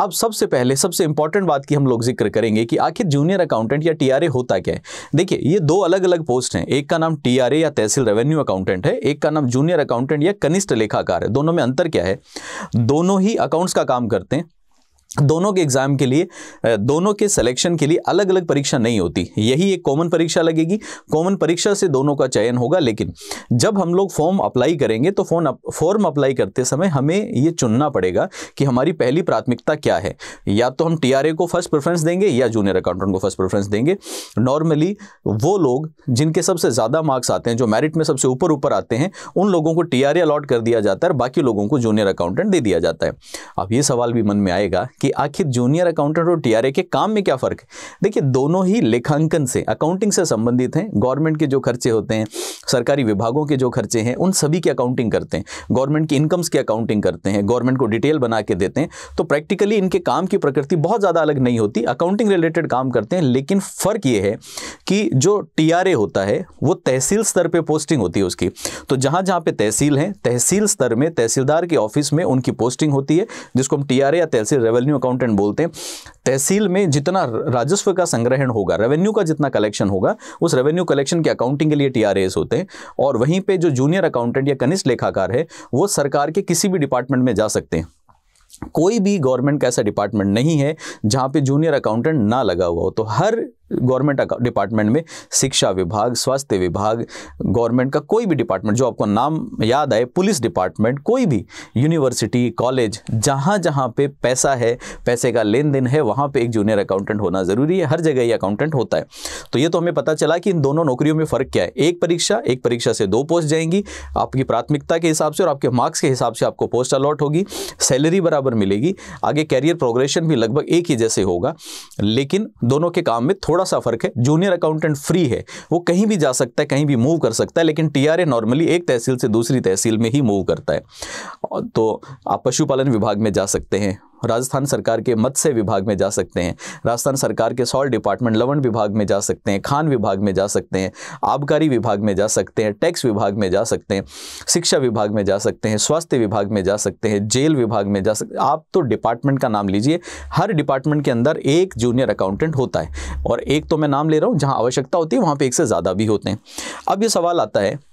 अब सबसे पहले सबसे इंपॉर्टेंट बात की हम लोग जिक्र करेंगे कि आखिर जूनियर अकाउंटेंट या टीआरए होता क्या है देखिए ये दो अलग अलग पोस्ट हैं एक का नाम टीआरए या तहसील रेवेन्यू अकाउंटेंट है एक का नाम जूनियर अकाउंटेंट या कनिष्ठ लेखाकार है दोनों में अंतर क्या है दोनों ही अकाउंट्स का काम करते हैं दोनों के एग्ज़ाम के लिए दोनों के सिलेक्शन के लिए अलग अलग परीक्षा नहीं होती यही एक कॉमन परीक्षा लगेगी कॉमन परीक्षा से दोनों का चयन होगा लेकिन जब हम लोग फॉर्म अप्लाई करेंगे तो फॉर्म फॉर्म अप्लाई करते समय हमें ये चुनना पड़ेगा कि हमारी पहली प्राथमिकता क्या है या तो हम टी को फर्स्ट प्रेफरेंस देंगे या जूनियर अकाउंटेंट को फर्स्ट प्रेफरेंस देंगे नॉर्मली वो लोग जिनके सबसे ज़्यादा मार्क्स आते हैं जो मेरिट में सबसे ऊपर ऊपर आते हैं उन लोगों को टी अलॉट कर दिया जाता है और बाकी लोगों को जूनियर अकाउंटेंट दे दिया जाता है अब ये सवाल भी मन में आएगा कि आखिर जूनियर अकाउंटेंट और टीआरए के काम में क्या फ़र्क है देखिए दोनों ही लेखांकन से अकाउंटिंग से संबंधित हैं गवर्नमेंट के जो खर्चे होते हैं सरकारी विभागों के जो खर्चे हैं उन सभी की अकाउंटिंग करते हैं गवर्नमेंट की इनकम्स की अकाउंटिंग करते हैं गवर्नमेंट को डिटेल बना के देते हैं तो प्रैक्टिकली इनके काम की प्रकृति बहुत ज़्यादा अलग नहीं होती अकाउंटिंग रिलेटेड काम करते हैं लेकिन फ़र्क ये है कि जो टीआरए होता है वो तहसील स्तर पर पोस्टिंग होती है उसकी तो जहाँ जहाँ पे तहसील है तहसील स्तर में तहसीलदार के ऑफिस में उनकी पोस्टिंग होती है जिसको हम टीआरए या तहसील रेवेन्यू रेवेन्यू अकाउंटेंट बोलते हैं तहसील में जितना राजस्व का संग्रहण होगा रेवेन्यू का जितना कलेक्शन होगा उस रेवेन्यू कलेक्शन के अकाउंटिंग के लिए टी होते हैं और वहीं पर जो जूनियर अकाउंटेंट या कनिष्ठ लेखाकार है वो सरकार के किसी भी डिपार्टमेंट में जा सकते हैं कोई भी गवर्नमेंट का ऐसा डिपार्टमेंट नहीं है जहाँ पे जूनियर अकाउंटेंट ना लगा हुआ हो तो हर गवर्नमेंट डिपार्टमेंट में शिक्षा विभाग स्वास्थ्य विभाग गवर्नमेंट का कोई भी डिपार्टमेंट जो आपको नाम याद आए पुलिस डिपार्टमेंट कोई भी यूनिवर्सिटी कॉलेज जहाँ जहाँ पे पैसा है पैसे का लेन देन है वहाँ पे एक जूनियर अकाउंटेंट होना ज़रूरी है हर जगह ये अकाउंटेंट होता है तो ये तो हमें पता चला कि इन दोनों नौकरियों में फ़र्क क्या है एक परीक्षा एक परीक्षा से दो पोस्ट जाएंगी आपकी प्राथमिकता के हिसाब से और आपके मार्क्स के हिसाब से आपको पोस्ट अलॉट होगी सैलरी बराबर मिलेगी आगे कैरियर प्रोग्रेशन भी लगभग एक ही जैसे होगा लेकिन दोनों के काम में थोड़ा थोड़ा सा फर्क है जूनियर अकाउंटेंट फ्री है वो कहीं भी जा सकता है कहीं भी मूव कर सकता है लेकिन टीआरए नॉर्मली एक तहसील से दूसरी तहसील में ही मूव करता है तो आप पशुपालन विभाग में जा सकते हैं राजस्थान सरकार के मत्स्य विभाग में जा सकते हैं राजस्थान सरकार के सॉल्ट डिपार्टमेंट लवन विभाग में जा सकते हैं खान विभाग में जा सकते हैं आबकारी विभाग में जा सकते हैं टैक्स विभाग में जा सकते हैं शिक्षा विभाग में जा सकते हैं स्वास्थ्य विभाग में जा सकते हैं जेल विभाग में जा सकते आप तो डिपार्टमेंट का नाम लीजिए हर डिपार्टमेंट के अंदर एक जूनियर अकाउंटेंट होता है और एक तो मैं नाम ले रहा हूँ जहाँ आवश्यकता होती है वहाँ पर एक से ज़्यादा भी होते हैं अब ये सवाल आता है